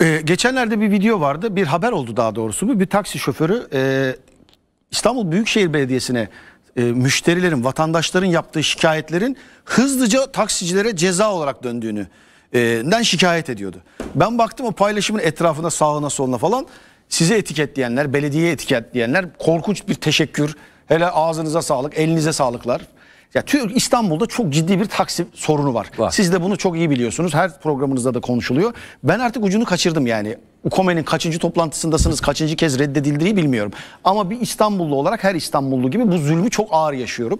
Ee, geçenlerde bir video vardı, bir haber oldu daha doğrusu. Bir, bir taksi şoförü e, İstanbul Büyükşehir Belediyesi'ne e, müşterilerin, vatandaşların yaptığı şikayetlerin hızlıca taksicilere ceza olarak döndüğünü e, den şikayet ediyordu. Ben baktım o paylaşımın etrafına sağına soluna falan sizi etiketleyenler, belediyeye etiketleyenler korkunç bir teşekkür. Hele ağzınıza sağlık, elinize sağlıklar. Ya Türk İstanbul'da çok ciddi bir taksi sorunu var. var. Siz de bunu çok iyi biliyorsunuz. Her programınızda da konuşuluyor. Ben artık ucunu kaçırdım yani. UKOME'nin kaçıncı toplantısındasınız, kaçıncı kez reddedildiğini bilmiyorum. Ama bir İstanbullu olarak her İstanbullu gibi bu zulmü çok ağır yaşıyorum.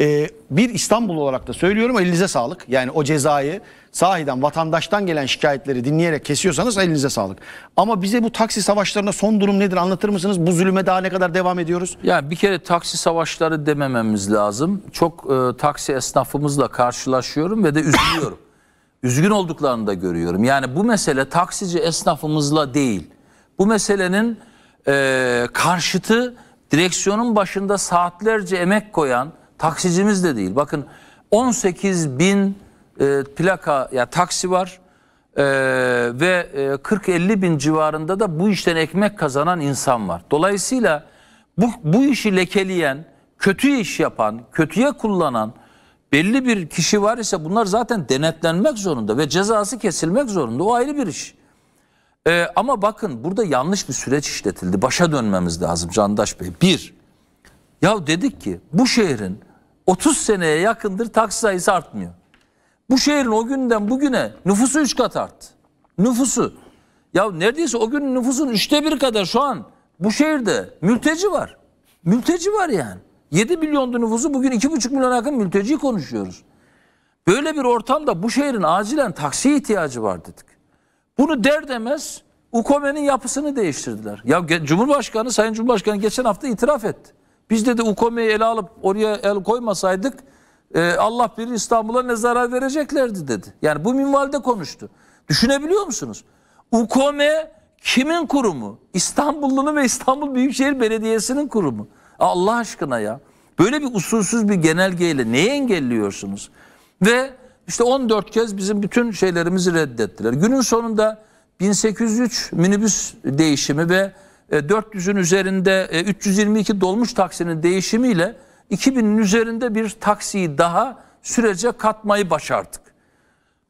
E, bir İstanbul olarak da söylüyorum elinize sağlık. Yani o cezayı sahiden vatandaştan gelen şikayetleri dinleyerek kesiyorsanız elinize sağlık. Ama bize bu taksi savaşlarına son durum nedir anlatır mısınız? Bu zulüme daha ne kadar devam ediyoruz? Yani bir kere taksi savaşları demememiz lazım. Çok e, taksi esnafımızla karşılaşıyorum ve de üzülüyorum. Üzgün olduklarını da görüyorum. Yani bu mesele taksici esnafımızla değil. Bu meselenin e, karşıtı direksiyonun başında saatlerce emek koyan Taksicimiz de değil. Bakın 18 bin e, plaka ya taksi var e, ve e, 40-50 bin civarında da bu işten ekmek kazanan insan var. Dolayısıyla bu, bu işi lekeleyen, kötü iş yapan, kötüye kullanan belli bir kişi var ise bunlar zaten denetlenmek zorunda ve cezası kesilmek zorunda. O ayrı bir iş. Ee, ama bakın burada yanlış bir süreç işletildi. Başa dönmemiz lazım Candaş Bey. Bir, ya dedik ki bu şehrin 30 seneye yakındır taksi sayısı artmıyor. Bu şehrin o günden bugüne nüfusu 3 kat arttı. Nüfusu. Ya neredeyse o gün nüfusun üçte bir kadar şu an bu şehirde mülteci var. Mülteci var yani. 7 milyondu nüfusu bugün 2,5 milyon yakın mülteciyi konuşuyoruz. Böyle bir ortamda bu şehrin acilen taksiye ihtiyacı var dedik. Bunu der demez UKOME'nin yapısını değiştirdiler. Ya Cumhurbaşkanı, Sayın Cumhurbaşkanı geçen hafta itiraf etti. Biz dedi Ukome'yi ele alıp oraya el koymasaydık e, Allah bilir İstanbul'a ne zarar vereceklerdi dedi. Yani bu minvalde konuştu. Düşünebiliyor musunuz? Ukome kimin kurumu? İstanbullunun ve İstanbul Büyükşehir Belediyesi'nin kurumu. Allah aşkına ya. Böyle bir usulsüz bir genelgeyle neyi engelliyorsunuz? Ve işte 14 kez bizim bütün şeylerimizi reddettiler. Günün sonunda 1803 minibüs değişimi ve 400'ün e, üzerinde 322 e, dolmuş taksinin değişimiyle 2000'in üzerinde bir taksiyi daha sürece katmayı başardık.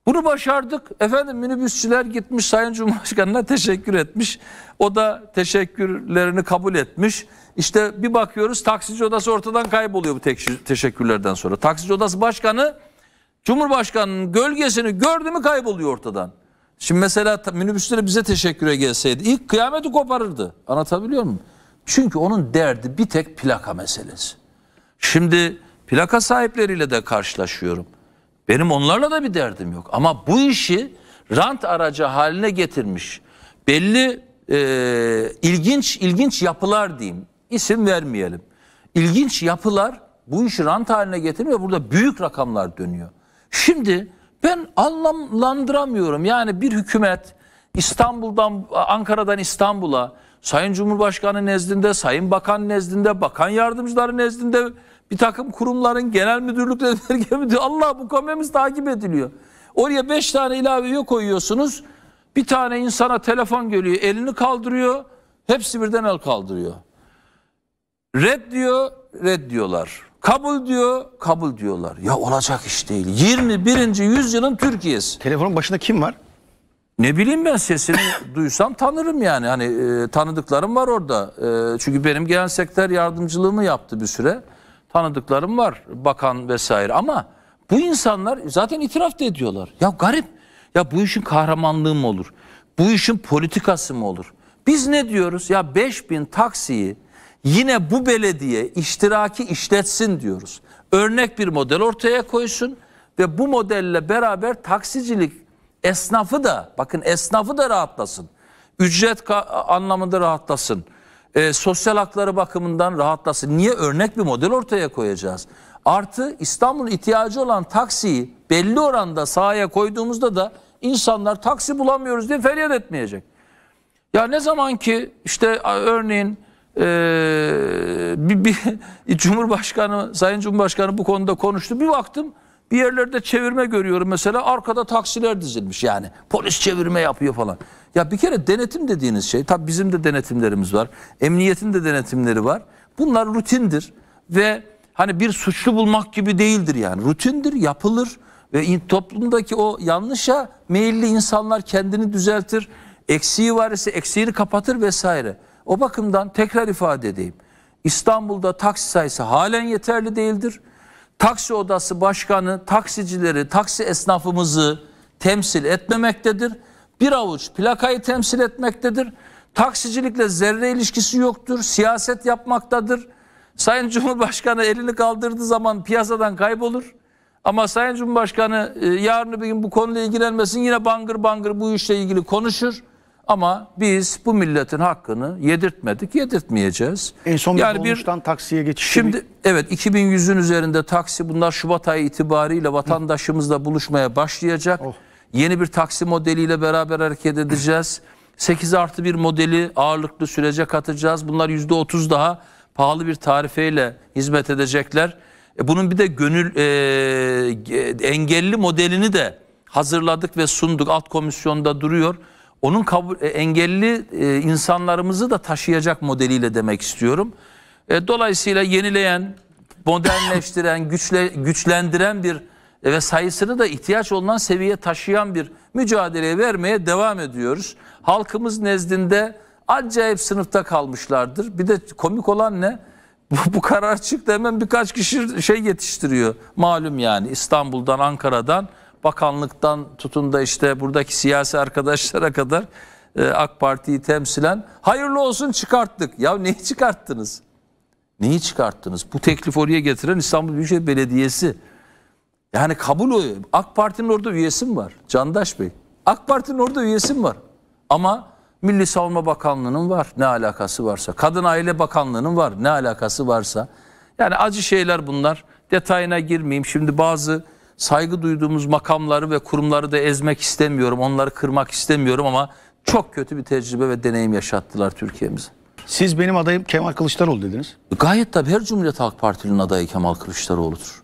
Bunu başardık. Efendim minibüsçüler gitmiş Sayın Cumhurbaşkanı'na teşekkür etmiş. O da teşekkürlerini kabul etmiş. İşte bir bakıyoruz taksici odası ortadan kayboluyor bu teşekkürlerden sonra. Taksici odası başkanı Cumhurbaşkanı'nın gölgesini gördü mü kayboluyor ortadan. Şimdi mesela minibüsleri bize teşekküre gelseydi ilk kıyameti koparırdı. Anlatabiliyor muyum? Çünkü onun derdi bir tek plaka meselesi. Şimdi plaka sahipleriyle de karşılaşıyorum. Benim onlarla da bir derdim yok. Ama bu işi rant aracı haline getirmiş belli e, ilginç ilginç yapılar diyeyim. İsim vermeyelim. İlginç yapılar bu işi rant haline getirmiyor. Burada büyük rakamlar dönüyor. Şimdi ben anlamlandıramıyorum. Yani bir hükümet İstanbul'dan Ankara'dan İstanbul'a Sayın Cumhurbaşkanı nezdinde, Sayın Bakan nezdinde, Bakan Yardımcıları nezdinde bir takım kurumların genel müdürlükleri, vergi Allah bu komemiz takip ediliyor. Oraya beş tane ilaveyi koyuyorsunuz. Bir tane insana telefon geliyor, elini kaldırıyor. Hepsi birden el kaldırıyor. Red diyor, red diyorlar. Kabul diyor, kabul diyorlar. Ya olacak iş değil. 21. yüzyılın Türkiye'si. Telefonun başında kim var? Ne bileyim ben sesini duysam tanırım yani. Hani e, tanıdıklarım var orada. E, çünkü benim genel sektör yardımcılığımı yaptı bir süre. Tanıdıklarım var. Bakan vesaire ama bu insanlar zaten itiraf da ediyorlar. Ya garip. Ya bu işin kahramanlığı mı olur? Bu işin politikası mı olur? Biz ne diyoruz? Ya 5000 taksiyi Yine bu belediye iştiraki işletsin diyoruz. Örnek bir model ortaya koysun ve bu modelle beraber taksicilik esnafı da bakın esnafı da rahatlasın. Ücret anlamında rahatlasın. E, sosyal hakları bakımından rahatlasın. Niye? Örnek bir model ortaya koyacağız. Artı İstanbul'un ihtiyacı olan taksiyi belli oranda sahaya koyduğumuzda da insanlar taksi bulamıyoruz diye feryat etmeyecek. Ya ne zaman ki işte örneğin ee, bir, bir Cumhurbaşkanı, Sayın Cumhurbaşkanı bu konuda konuştu. Bir baktım bir yerlerde çevirme görüyorum mesela arkada taksiler dizilmiş yani. Polis çevirme yapıyor falan. Ya bir kere denetim dediğiniz şey tabi bizim de denetimlerimiz var. Emniyetin de denetimleri var. Bunlar rutindir ve hani bir suçlu bulmak gibi değildir yani. Rutindir, yapılır ve toplumdaki o yanlışa meyilli insanlar kendini düzeltir. Eksiği var ise eksiğini kapatır vesaire. O bakımdan tekrar ifade edeyim. İstanbul'da taksi sayısı halen yeterli değildir. Taksi odası başkanı taksicileri, taksi esnafımızı temsil etmemektedir. Bir avuç plakayı temsil etmektedir. Taksicilikle zerre ilişkisi yoktur. Siyaset yapmaktadır. Sayın Cumhurbaşkanı elini kaldırdığı zaman piyasadan kaybolur. Ama Sayın Cumhurbaşkanı e, yarın bir gün bu konuyla ilgilenmesin yine bangır bangır bu işle ilgili konuşur. Ama biz bu milletin hakkını yedirtmedik, yedirtmeyeceğiz. En son yani bir taksiye geçiş. Şimdi gibi. evet 2100'ün üzerinde taksi bunlar Şubat ayı itibariyle vatandaşımızla buluşmaya başlayacak. Oh. Yeni bir taksi modeliyle beraber hareket edeceğiz. 8 artı 1 modeli ağırlıklı sürece katacağız. Bunlar %30 daha pahalı bir tarifeyle hizmet edecekler. E, bunun bir de gönül e, engelli modelini de hazırladık ve sunduk. Alt komisyonda duruyor onun kabul, e, engelli e, insanlarımızı da taşıyacak modeliyle demek istiyorum. E, dolayısıyla yenileyen, modernleştiren, güçle, güçlendiren bir e, ve sayısını da ihtiyaç olunan seviyeye taşıyan bir mücadeleye vermeye devam ediyoruz. Halkımız nezdinde acayip sınıfta kalmışlardır. Bir de komik olan ne? Bu, bu karar çıktı hemen birkaç kişi şey yetiştiriyor. Malum yani İstanbul'dan, Ankara'dan bakanlıktan tutun da işte buradaki siyasi arkadaşlara kadar e, AK Parti'yi temsilen hayırlı olsun çıkarttık. Ya neyi çıkarttınız? Neyi çıkarttınız? Bu teklif oraya getiren İstanbul Büyükşehir Belediyesi. Yani kabul oyu. AK Parti'nin orada üyesi mi var? Candaş Bey. AK Parti'nin orada üyesi mi var? Ama Milli Savunma Bakanlığı'nın var. Ne alakası varsa. Kadın Aile Bakanlığı'nın var. Ne alakası varsa. Yani acı şeyler bunlar. Detayına girmeyeyim. Şimdi bazı saygı duyduğumuz makamları ve kurumları da ezmek istemiyorum, onları kırmak istemiyorum ama çok kötü bir tecrübe ve deneyim yaşattılar Türkiye'mize. Siz benim adayım Kemal Kılıçdaroğlu dediniz. Gayet tabii her Cumhuriyet Halk Partili'nin adayı Kemal Kılıçdaroğlu'dur.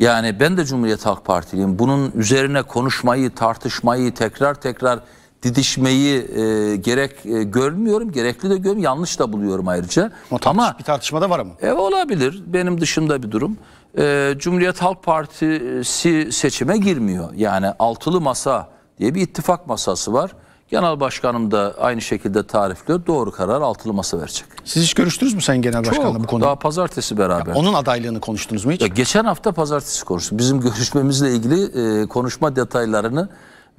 Yani ben de Cumhuriyet Halk Partiliyim. Bunun üzerine konuşmayı, tartışmayı, tekrar tekrar didişmeyi e, gerek e, görmüyorum, gerekli de görmüyorum, yanlış da buluyorum ayrıca. O tartış, ama bir tartışma da var ama. Ev olabilir. Benim dışımda bir durum e, Cumhuriyet Halk Partisi seçime girmiyor. Yani altılı masa diye bir ittifak masası var. Genel başkanım da aynı şekilde tarifliyor. Doğru karar altılı masa verecek. Siz hiç görüştünüz mü sen genel başkanla bu konuda? Daha pazartesi beraber. Ya onun adaylığını konuştunuz mu hiç? Ya geçen hafta pazartesi konuştuk. Bizim görüşmemizle ilgili e, konuşma detaylarını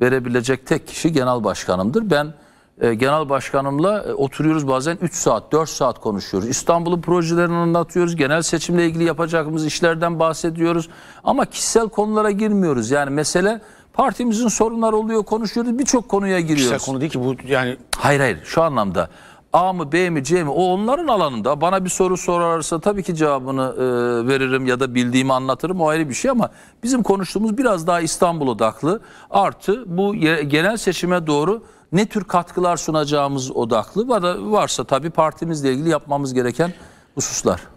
verebilecek tek kişi genel başkanımdır. Ben e, genel başkanımla e, oturuyoruz bazen 3 saat 4 saat konuşuyoruz. İstanbul'un projelerini anlatıyoruz. Genel seçimle ilgili yapacağımız işlerden bahsediyoruz. Ama kişisel konulara girmiyoruz. Yani mesele partimizin sorunlar oluyor konuşuyoruz. Birçok konuya giriyoruz. Kişisel konu değil ki bu yani. Hayır hayır şu anlamda A mı B mi C mi o onların alanında. Bana bir soru sorarsa tabii ki cevabını e, veririm ya da bildiğimi anlatırım o ayrı bir şey ama bizim konuştuğumuz biraz daha İstanbul odaklı. Artı bu genel seçime doğru ne tür katkılar sunacağımız odaklı. Varsa tabii partimizle ilgili yapmamız gereken hususlar.